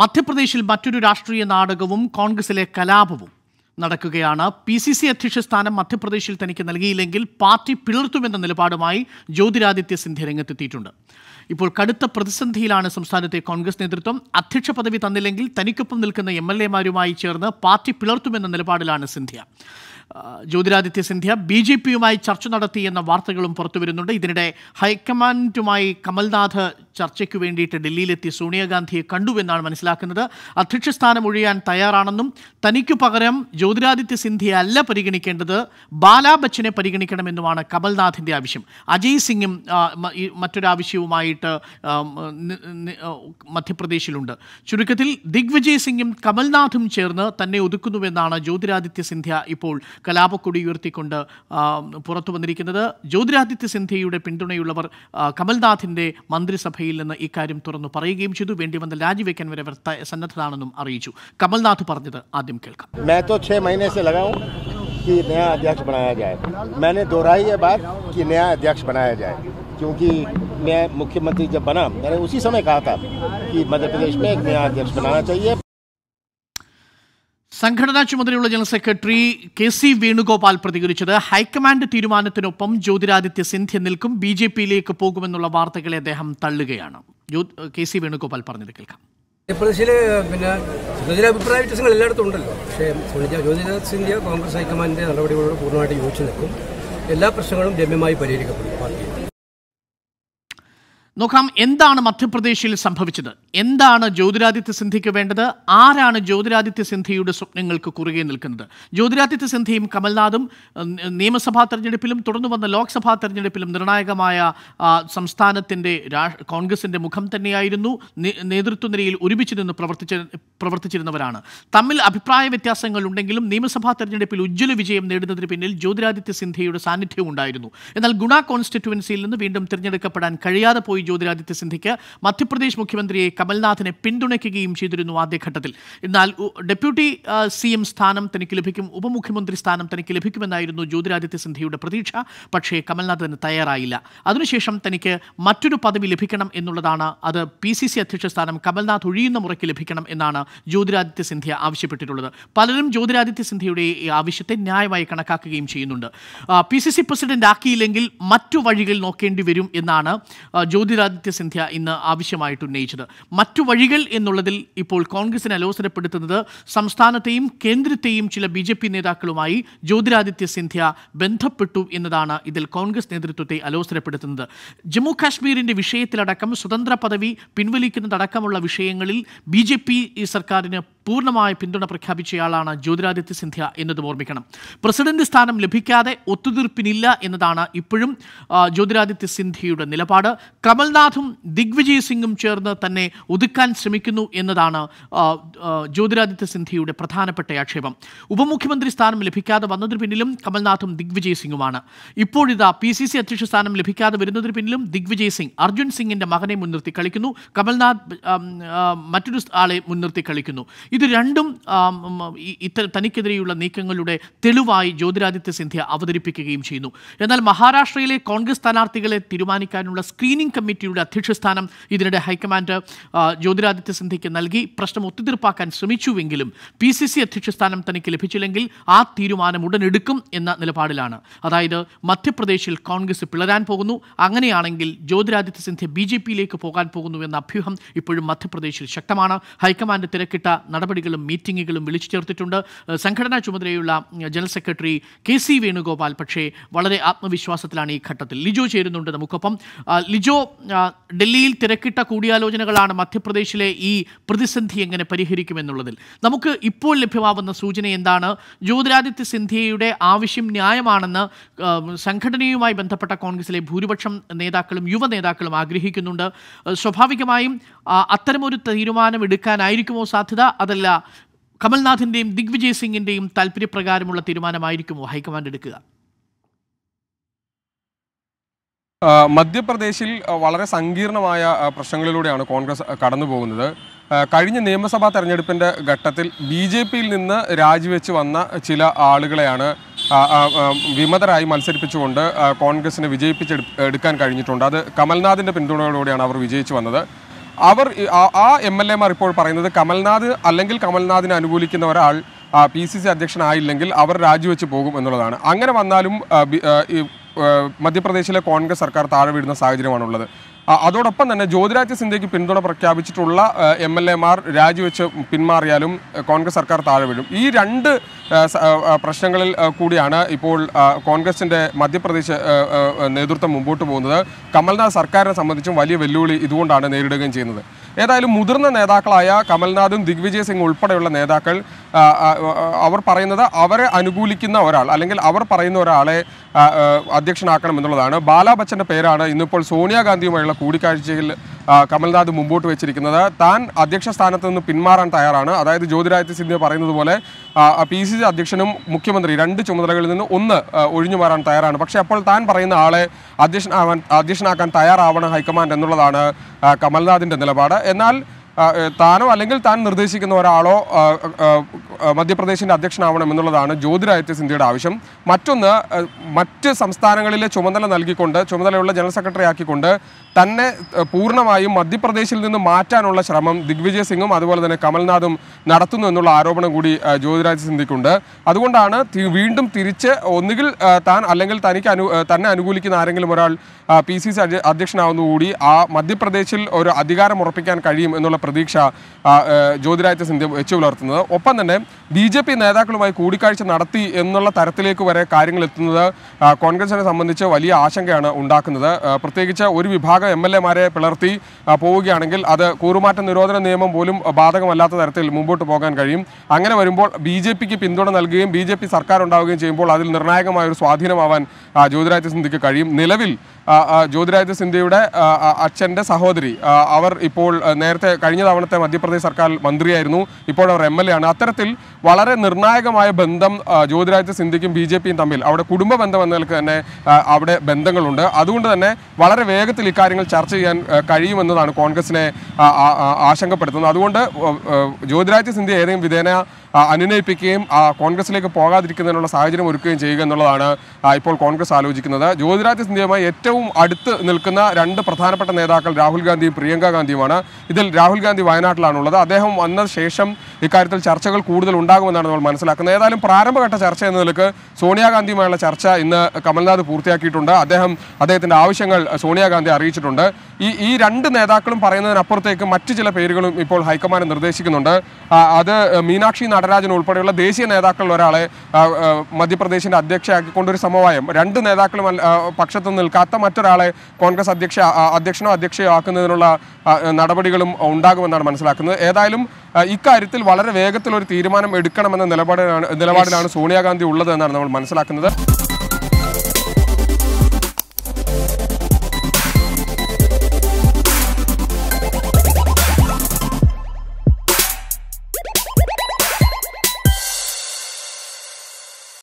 മധ്യപ്രദേശിൽ മറ്റൊരു രാഷ്ട്രീയ നാടകവും കോൺഗ്രസിലെ കലാപവും നടക്കുകയാണ് പി സി സി അധ്യക്ഷ സ്ഥാനം മധ്യപ്രദേശിൽ തനിക്ക് നൽകിയില്ലെങ്കിൽ പാർട്ടി പിളർത്തുമെന്ന നിലപാടുമായി ജ്യോതിരാദിത്യ സിന്ധ്യ രംഗത്തെത്തിയിട്ടുണ്ട് ഇപ്പോൾ കടുത്ത പ്രതിസന്ധിയിലാണ് സംസ്ഥാനത്തെ കോൺഗ്രസ് നേതൃത്വം അധ്യക്ഷ പദവി തന്നില്ലെങ്കിൽ തനിക്കൊപ്പം നിൽക്കുന്ന എം എൽ എമാരുമായി ചേർന്ന് പാർട്ടി പിളർത്തുമെന്ന നിലപാടിലാണ് സിന്ധ്യ ജ്യോതിരാദിത്യ സിന്ധ്യ ബി ജെ പിയുമായി ചർച്ച നടത്തി എന്ന വാർത്തകളും പുറത്തുവരുന്നുണ്ട് ഇതിനിടെ ഹൈക്കമാൻഡുമായി കമൽനാഥ് ചർച്ചയ്ക്ക് വേണ്ടിയിട്ട് ഡൽഹിയിലെത്തി സോണിയാഗാന്ധിയെ കണ്ടുവെന്നാണ് മനസ്സിലാക്കുന്നത് അധ്യക്ഷസ്ഥാനം ഒഴിയാൻ തയ്യാറാണെന്നും തനിക്കു പകരം ജ്യോതിരാദിത്യ സിന്ധ്യയെ അല്ല പരിഗണിക്കേണ്ടത് ബാലാ ബച്ചനെ പരിഗണിക്കണമെന്നുമാണ് കമൽനാഥിൻ്റെ ആവശ്യം അജയ് സിംഗും മറ്റൊരാവശ്യവുമായിട്ട് മധ്യപ്രദേശിലുണ്ട് ചുരുക്കത്തിൽ ദിഗ്വിജയ് സിംഗും കമൽനാഥും ചേർന്ന് തന്നെ ഒതുക്കുന്നുവെന്നാണ് ജ്യോതിരാദിത്യ സിന്ധ്യ ഇപ്പോൾ കലാപക്കൊടി ഉയർത്തിക്കൊണ്ട് പുറത്തു വന്നിരിക്കുന്നത് ജ്യോതിരാദിത്യ സിന്ധ്യയുടെ പിന്തുണയുള്ളവർ കമൽനാഥിൻ്റെ മന്ത്രിസഭയിൽ ജോലിയിൽ നിന്ന് ഇക്കാര്യം തുറന്നു പറയുകയും ചെയ്തു വേണ്ടി വന്ന് രാജിവെക്കാൻ വരെ സന്നദ്ധരാണെന്നും അറിയിച്ചു കമൽനാഥ് പറഞ്ഞത് ആദ്യം കേൾക്കാം कि नया अध्यक्ष बनाया जाए मैंने दोहराई ये बात कि नया अध्यक्ष बनाया जाए क्योंकि मैं मुख्यमंत्री जब बना मैंने उसी समय कहा था कि मध्य प्रदेश में एक नया अध्यक्ष बनाना चाहिए സംഘടനാ ചുമതലയുള്ള general secretary K C Venugopal പ്രതികരിച്ചത് ഹൈക്കമാൻഡ് തീരുമാനത്തിനൊപ്പം ജ്യോതിരാദിത്യ സിന്ധ്യ നിൽക്കും ബി ജെ പിയിലേക്ക് പോകുമെന്നുള്ള വാർത്തകളെ അദ്ദേഹം തള്ളുകയാണ് കെ സി വേണുഗോപാൽ പറഞ്ഞത് കേൾക്കാം മധ്യപ്രദേശിൽ പിന്നെ ജ്യോതിരാ അഭിപ്രായ വ്യത്യാസങ്ങൾ എല്ലായിടത്തും ഉണ്ടല്ലോ പക്ഷേ ജ്യോതിരാദിത്യ സിന്ധ്യ കോൺഗ്രസ് ഹൈക്കമാൻഡിന്റെ നടപടികളോട് പൂർണ്ണമായിട്ട് യോജിച്ച് നിൽക്കും എല്ലാ പ്രശ്നങ്ങളും രമ്യമായി പരിഹരിക്കപ്പെടും പാർട്ടി നോക്കാം എന്താണ് മധ്യപ്രദേശിൽ സംഭവിച്ചത് എന്താണ് ജ്യോതിരാദിത്യ സിന്ധിക്ക് വേണ്ടത് ആരാണ് ജ്യോതിരാദിത്യ സിന്ധിയുടെ സ്വപ്നങ്ങൾക്ക് കുറുകെ നിൽക്കുന്നത് ജ്യോതിരാദിത്യ സിന്ധിയും കമൽനാഥും നിയമസഭാ തെരഞ്ഞെടുപ്പിലും തുടർന്നു വന്ന ലോക്സഭാ തെരഞ്ഞെടുപ്പിലും നിർണായകമായ സംസ്ഥാനത്തിൻ്റെ കോൺഗ്രസിൻ്റെ മുഖം തന്നെയായിരുന്നു നേതൃത്വ നിരയിൽ ഒരുമിച്ച് നിന്ന് പ്രവർത്തിച്ച പ്രവർത്തിച്ചിരുന്നവരാണ് തമ്മിൽ അഭിപ്രായ വ്യത്യാസങ്ങൾ ഉണ്ടെങ്കിലും നിയമസഭാ തെരഞ്ഞെടുപ്പിൽ ഉജ്ജ്വല വിജയം നേടുന്നതിന് പിന്നിൽ ജ്യോതിരാദിത്യ സിന്ധിയുടെ സാന്നിധ്യം ഉണ്ടായിരുന്നു എന്നാൽ ഗുണ കോൺസ്റ്റിറ്റ്യുവൻസിയിൽ നിന്ന് വീണ്ടും തിരഞ്ഞെടുക്കപ്പെടാൻ കഴിയാതെ പോയി ജ്യോതിരാദിത്യ സിന്ധിക്ക് മധ്യപ്രദേശ് മുഖ്യമന്ത്രിയെ കമൽനാഥിനെ പിന്തുണയ്ക്കുകയും ചെയ്തിരുന്നു ആദ്യഘട്ടത്തിൽ എന്നാൽ ഡെപ്യൂട്ടി സി എം സ്ഥാനം തനിക്ക് ലഭിക്കും ഉപമുഖ്യമന്ത്രി സ്ഥാനം തനിക്ക് ലഭിക്കുമെന്നായിരുന്നു ജ്യോതിരാദിത്യ സിന്ധ്യയുടെ പ്രതീക്ഷ പക്ഷേ കമൽനാഥ് തയ്യാറായില്ല അതിനുശേഷം തനിക്ക് മറ്റൊരു പദവി ലഭിക്കണം എന്നുള്ളതാണ് അത് പി സി സി അധ്യക്ഷ സ്ഥാനം കമൽനാഥ് ഒഴിയുന്ന മുറയ്ക്ക് ലഭിക്കണം എന്നാണ് ജ്യോതിരാദിത്യ സിന്ധ്യ ആവശ്യപ്പെട്ടിട്ടുള്ളത് പലരും ജ്യോതിരാദിത്യ സിന്ധ്യയുടെ ഈ ആവശ്യത്തെ ന്യായമായി കണക്കാക്കുകയും ചെയ്യുന്നുണ്ട് പി സി സി പ്രസിഡന്റ് ആക്കിയില്ലെങ്കിൽ മറ്റു വഴികൾ നോക്കേണ്ടി വരും എന്നാണ് ജ്യോതിരാദിത്യ സിന്ധ്യ ഇന്ന് ആവശ്യമായിട്ട് ഉന്നയിച്ചത് മറ്റു വഴികൾ എന്നുള്ളതിൽ ഇപ്പോൾ കോൺഗ്രസിനെ അലോസരപ്പെടുത്തുന്നത് സംസ്ഥാനത്തെയും കേന്ദ്രത്തെയും ചില ബി ജെ പി നേതാക്കളുമായി ജ്യോതിരാദിത്യ സിന്ധ്യ ബന്ധപ്പെട്ടു എന്നതാണ് ഇതിൽ കോൺഗ്രസ് നേതൃത്വത്തെ അലോസരപ്പെടുത്തുന്നത് ജമ്മു കാശ്മീരിന്റെ വിഷയത്തിലടക്കം സ്വതന്ത്ര പദവി പിൻവലിക്കുന്നതടക്കമുള്ള വിഷയങ്ങളിൽ ബി ജെ പി സർക്കാരിന് പൂർണ്ണമായ പിന്തുണ പ്രഖ്യാപിച്ചയാളാണ് ജ്യോതിരാദിത്യ സിന്ധ്യ എന്നത് ഓർമ്മിക്കണം പ്രസിഡന്റ് സ്ഥാനം ലഭിക്കാതെ ഒത്തുതീർപ്പിനില്ല എന്നതാണ് ഇപ്പോഴും ജ്യോതിരാദിത്യ സിന്ധ്യയുടെ നിലപാട് കമൽനാഥും ദിഗ്വിജയ് സിംഗും ചേർന്ന് തന്നെ ഒതുക്കാൻ ശ്രമിക്കുന്നു എന്നതാണ് ജ്യോതിരാദിത്യ സിന്ധ്യയുടെ പ്രധാനപ്പെട്ട ആക്ഷേപം ഉപമുഖ്യമന്ത്രി സ്ഥാനം ലഭിക്കാതെ വന്നതിന് പിന്നിലും കമൽനാഥും ദിഗ്വിജയ് സിംഗുമാണ് ഇപ്പോഴിതാ പി സി സി അധ്യക്ഷ സ്ഥാനം ലഭിക്കാതെ വരുന്നതിന് പിന്നിലും ദിഗ്വിജയ് സിംഗ് അർജുൻ സിംഗിന്റെ മകനെ മുൻനിർത്തി കളിക്കുന്നു കമൽനാഥ് മറ്റൊരു ആളെ മുൻനിർത്തി കളിക്കുന്നു ഇത് രണ്ടും ഇത്തര തനിക്കെതിരെയുള്ള നീക്കങ്ങളുടെ തെളിവായി ജ്യോതിരാദിത്യ സിന്ധ്യ അവതരിപ്പിക്കുകയും ചെയ്യുന്നു എന്നാൽ മഹാരാഷ്ട്രയിലെ കോൺഗ്രസ് സ്ഥാനാർത്ഥികളെ തീരുമാനിക്കാനുള്ള സ്ക്രീനിംഗ് കമ്മിറ്റിയുടെ അധ്യക്ഷസ്ഥാനം ഇതിനിടെ ഹൈക്കമാൻഡ് ജ്യോതിരാദിത്യ സിന്ധ്യയ്ക്ക് നൽകി പ്രശ്നം ഒത്തുതീർപ്പാക്കാൻ ശ്രമിച്ചുവെങ്കിലും പി സി സി അധ്യക്ഷ സ്ഥാനം തനിക്ക് ലഭിച്ചില്ലെങ്കിൽ ആ തീരുമാനം ഉടനെടുക്കും എന്ന നിലപാടിലാണ് അതായത് മധ്യപ്രദേശിൽ കോൺഗ്രസ് പിളരാൻ പോകുന്നു അങ്ങനെയാണെങ്കിൽ ജ്യോതിരാദിത്യ സിന്ധ്യ ബി ജെ പിയിലേക്ക് പോകാൻ പോകുന്നു എന്ന അഭ്യൂഹം ഇപ്പോഴും മധ്യപ്രദേശിൽ ശക്തമാണ് ഹൈക്കമാൻഡ് തിരക്കിട്ട നടപടികളും മീറ്റിങ്ങുകളും വിളിച്ചു ചേർത്തിട്ടുണ്ട് സംഘടനാ ചുമതലയുള്ള general secretary K C Venugopal പക്ഷേ വളരെ ആത്മവിശ്വാസത്തിലാണ് ഈ ഘട്ടത്തിൽ ലിജോ ചേരുന്നുണ്ട് നമുക്കൊപ്പം ലിജോ ഡൽഹിയിൽ തിരക്കിട്ട കൂടിയാലോചനകളാണ് മധ്യപ്രദേശിലെ ഈ പ്രതിസന്ധി എങ്ങനെ പരിഹരിക്കുമെന്നുള്ളതിൽ നമുക്ക് ഇപ്പോൾ ലഭ്യമാവുന്ന സൂചന എന്താണ് ജ്യോതിരാദിത്യ സിന്ധ്യയുടെ ആവശ്യം ന്യായമാണെന്ന് സംഘടനയുമായി ബന്ധപ്പെട്ട കോൺഗ്രസിലെ ഭൂരിപക്ഷം നേതാക്കളും യുവ നേതാക്കളും ആഗ്രഹിക്കുന്നുണ്ട് സ്വാഭാവികമായും അത്തരമൊരു തീരുമാനം എടുക്കാനായിരിക്കുമോ സാധ്യത അതല്ല കമൽനാഥിൻ്റെയും ദിഗ്വിജയ് സിംഗിൻ്റെയും താല്പര്യപ്രകാരമുള്ള തീരുമാനമായിരിക്കുമോ ഹൈക്കമാൻഡ് എടുക്കുക മധ്യപ്രദേശിൽ വളരെ സങ്കീർണമായ പ്രശ്നങ്ങളിലൂടെയാണ് കോൺഗ്രസ് കടന്നു പോകുന്നത് കഴിഞ്ഞ നിയമസഭാ തെരഞ്ഞെടുപ്പിൻ്റെ ഘട്ടത്തിൽ ബി ജെ പിയിൽ നിന്ന് രാജിവെച്ച് വന്ന ചില ആളുകളെയാണ് വിമതരായി മത്സരിപ്പിച്ചുകൊണ്ട് കോൺഗ്രസിനെ വിജയിപ്പിച്ച് എടുക്കാൻ കഴിഞ്ഞിട്ടുണ്ട് അത് കമൽനാഥിൻ്റെ പിന്തുണയോടുകൂടിയാണ് അവർ വിജയിച്ചു വന്നത് അവർ ആ എം എൽ എമാർ ഇപ്പോൾ പറയുന്നത് കമൽനാഥ് അല്ലെങ്കിൽ കമൽനാഥിനെ അനുകൂലിക്കുന്ന ഒരാൾ പി സി സി അധ്യക്ഷനായില്ലെങ്കിൽ അവർ രാജിവെച്ച് പോകും എന്നുള്ളതാണ് അങ്ങനെ വന്നാലും മധ്യപ്രദേശിലെ കോൺഗ്രസ് സർക്കാർ താഴെ വീഴുന്ന സാഹചര്യമാണുള്ളത് അതോടൊപ്പം തന്നെ ജ്യോതിരാജ്യ സിന്ധ്യയ്ക്ക് പിന്തുണ പ്രഖ്യാപിച്ചിട്ടുള്ള എം എൽ എമാർ രാജിവെച്ച് പിന്മാറിയാലും കോൺഗ്രസ് സർക്കാർ താഴെ വീഴും ഈ രണ്ട് പ്രശ്നങ്ങളിൽ കൂടിയാണ് ഇപ്പോൾ കോൺഗ്രസിൻ്റെ മധ്യപ്രദേശ് നേതൃത്വം മുമ്പോട്ട് പോകുന്നത് കമൽനാഥ് സർക്കാരിനെ സംബന്ധിച്ചും വലിയ വെല്ലുവിളി ഇതുകൊണ്ടാണ് നേരിടുകയും ചെയ്യുന്നത് ഏതായാലും മുതിർന്ന നേതാക്കളായ കമൽനാഥും ദിഗ്വിജയ് സിംഗ് ഉൾപ്പെടെയുള്ള നേതാക്കൾ അവർ പറയുന്നത് അവരെ അനുകൂലിക്കുന്ന ഒരാൾ അല്ലെങ്കിൽ അവർ പറയുന്ന ഒരാളെ അധ്യക്ഷനാക്കണം എന്നുള്ളതാണ് ബാലാ ബച്ചൻ്റെ പേരാണ് ഇന്നിപ്പോൾ സോണിയാഗാന്ധിയുമായുള്ള കൂടിക്കാഴ്ചയിൽ കമൽനാഥ് മുമ്പോട്ട് വെച്ചിരിക്കുന്നത് താൻ അധ്യക്ഷ സ്ഥാനത്ത് നിന്ന് പിന്മാറാൻ തയ്യാറാണ് അതായത് ജ്യോതിരാദിത്യ സിന്ധ്യ പറയുന്നത് പോലെ പി സി സി അധ്യക്ഷനും മുഖ്യമന്ത്രി രണ്ട് ചുമതലകളിൽ നിന്ന് ഒന്ന് ഒഴിഞ്ഞു മാറാൻ തയ്യാറാണ് പക്ഷേ അപ്പോൾ താൻ പറയുന്ന ആളെ അധ്യക്ഷനാവാൻ അധ്യക്ഷനാക്കാൻ തയ്യാറാവണം ഹൈക്കമാൻഡ് എന്നുള്ളതാണ് കമൽനാഥിൻ്റെ നിലപാട് എന്നാൽ താനോ അല്ലെങ്കിൽ താൻ നിർദ്ദേശിക്കുന്ന ഒരാളോ മധ്യപ്രദേശിൻ്റെ അധ്യക്ഷനാവണം എന്നുള്ളതാണ് ജ്യോതിരാദിത്യ സിന്ധ്യയുടെ ആവശ്യം മറ്റൊന്ന് മറ്റ് സംസ്ഥാനങ്ങളിലെ ചുമതല നൽകിക്കൊണ്ട് ചുമതലയുള്ള ജനറൽ സെക്രട്ടറി ആക്കിക്കൊണ്ട് തന്നെ പൂർണ്ണമായും മധ്യപ്രദേശിൽ നിന്ന് മാറ്റാനുള്ള ശ്രമം ദിഗ്വിജയ് സിംഗും അതുപോലെ തന്നെ കമൽനാഥും നടത്തുന്നു എന്നുള്ള ആരോപണം കൂടി ജ്യോതിരാജ് സിന്ധിക്കുണ്ട് അതുകൊണ്ടാണ് വീണ്ടും തിരിച്ച് ഒന്നുകിൽ താൻ അല്ലെങ്കിൽ തനിക്ക് അനു തന്നെ അനുകൂലിക്കുന്ന ആരെങ്കിലും ഒരാൾ പി സി സി അധ്യക്ഷനാവുന്നുകൂടി ആ മധ്യപ്രദേശിൽ ഒരു അധികാരം ഉറപ്പിക്കാൻ കഴിയും എന്നുള്ള പ്രതീക്ഷ ജ്യോതിരാദിത്യ സിന്ധ്യ വെച്ചു പുലർത്തുന്നത് ഒപ്പം തന്നെ ബി ജെ പി നേതാക്കളുമായി കൂടിക്കാഴ്ച നടത്തി എന്നുള്ള തരത്തിലേക്ക് വരെ കാര്യങ്ങൾ എത്തുന്നത് കോൺഗ്രസിനെ സംബന്ധിച്ച് വലിയ ആശങ്കയാണ് ഉണ്ടാക്കുന്നത് പ്രത്യേകിച്ച് ഒരു വിഭാഗം എം എൽ എമാരെ പിളർത്തി പോവുകയാണെങ്കിൽ അത് കൂറുമാറ്റ നിരോധന നിയമം പോലും ബാധകമല്ലാത്ത തരത്തിൽ മുമ്പോട്ട് പോകാൻ കഴിയും അങ്ങനെ വരുമ്പോൾ ബി ജെ പിക്ക് പിന്തുണ നൽകുകയും ബി ജെ പി സർക്കാർ ഉണ്ടാവുകയും ചെയ്യുമ്പോൾ അതിൽ നിർണായകമായ ഒരു സ്വാധീനമാവാൻ ജ്യോതിരാജ്യ സിന്ധിക്ക് കഴിയും നിലവിൽ ജ്യോതിരാദിത്യ സിന്ധ്യയുടെ അച്ഛൻ്റെ സഹോദരി അവർ ഇപ്പോൾ നേരത്തെ കഴിഞ്ഞ തവണത്തെ മധ്യപ്രദേശ് സർക്കാർ മന്ത്രിയായിരുന്നു ഇപ്പോൾ അവർ എം എൽ എ ആണ് അത്തരത്തിൽ വളരെ നിർണായകമായ ബന്ധം ജ്യോതിരാദിത്യ സിന്ധ്യയ്ക്കും ബി ജെ പിയും തമ്മിൽ അവിടെ കുടുംബ ബന്ധം എന്ന തന്നെ അവിടെ ബന്ധങ്ങളുണ്ട് അതുകൊണ്ട് തന്നെ വളരെ വേഗത്തിൽ ഇക്കാര്യങ്ങൾ ചർച്ച ചെയ്യാൻ കഴിയുമെന്നതാണ് കോൺഗ്രസിനെ ആശങ്കപ്പെടുത്തുന്നത് അതുകൊണ്ട് ജ്യോതിരാദിത്യ സിന്ധ്യ ഏതെങ്കിലും വിധേന അനുനയിപ്പിക്കുകയും കോൺഗ്രസിലേക്ക് പോകാതിരിക്കുന്നതിനുള്ള സാഹചര്യം ഒരുക്കുകയും ചെയ്യുക എന്നുള്ളതാണ് ഇപ്പോൾ കോൺഗ്രസ് ആലോചിക്കുന്നത് ജ്യോതിരാദിത്യ സിന്ധ്യയുമായി ഏറ്റവും അടുത്ത് നിൽക്കുന്ന രണ്ട് പ്രധാനപ്പെട്ട നേതാക്കൾ രാഹുൽ ഗാന്ധിയും പ്രിയങ്ക ഗാന്ധിയുമാണ് ഇതിൽ രാഹുൽ ഗാന്ധി വയനാട്ടിലാണുള്ളത് അദ്ദേഹം വന്ന ശേഷം ഇക്കാര്യത്തിൽ ചർച്ചകൾ കൂടുതൽ ഉണ്ടാകുമെന്നാണ് നമ്മൾ മനസ്സിലാക്കുന്നത് ഏതായാലും പ്രാരംഭഘട്ട ചർച്ച എന്ന നിലക്ക് സോണിയാഗാന്ധിയുമായുള്ള ചർച്ച ഇന്ന് കമൽനാഥ് പൂർത്തിയാക്കിയിട്ടുണ്ട് അദ്ദേഹം അദ്ദേഹത്തിൻ്റെ ആവശ്യങ്ങൾ സോണിയാഗാന്ധി അറിയിച്ചിട്ടുണ്ട് ഈ ഈ രണ്ട് നേതാക്കളും പറയുന്നതിനപ്പുറത്തേക്ക് മറ്റു ചില പേരുകളും ഇപ്പോൾ ഹൈക്കമാൻഡ് നിർദ്ദേശിക്കുന്നുണ്ട് അത് മീനാക്ഷി നടരാജൻ ഉൾപ്പെടെയുള്ള ദേശീയ നേതാക്കളിൽ ഒരാളെ മധ്യപ്രദേശിൻ്റെ അധ്യക്ഷയാക്കിക്കൊണ്ടൊരു സമവായം രണ്ട് നേതാക്കളും പക്ഷത്ത് നിൽക്കാത്ത മറ്റൊരാളെ കോൺഗ്രസ് അധ്യക്ഷ അധ്യക്ഷനോ അധ്യക്ഷയോ ആക്കുന്നതിനുള്ള നടപടികളും ഉണ്ടാകുമെന്നാണ് മനസ്സിലാക്കുന്നത് ഏതായാലും ഇക്കാര്യത്തിൽ വളരെ വേഗത്തിൽ ഒരു തീരുമാനം എടുക്കണമെന്ന നിലപാടിലാണ് നിലപാടിലാണ് സോണിയാഗാന്ധി ഉള്ളത് എന്നാണ് നമ്മൾ മനസ്സിലാക്കുന്നത്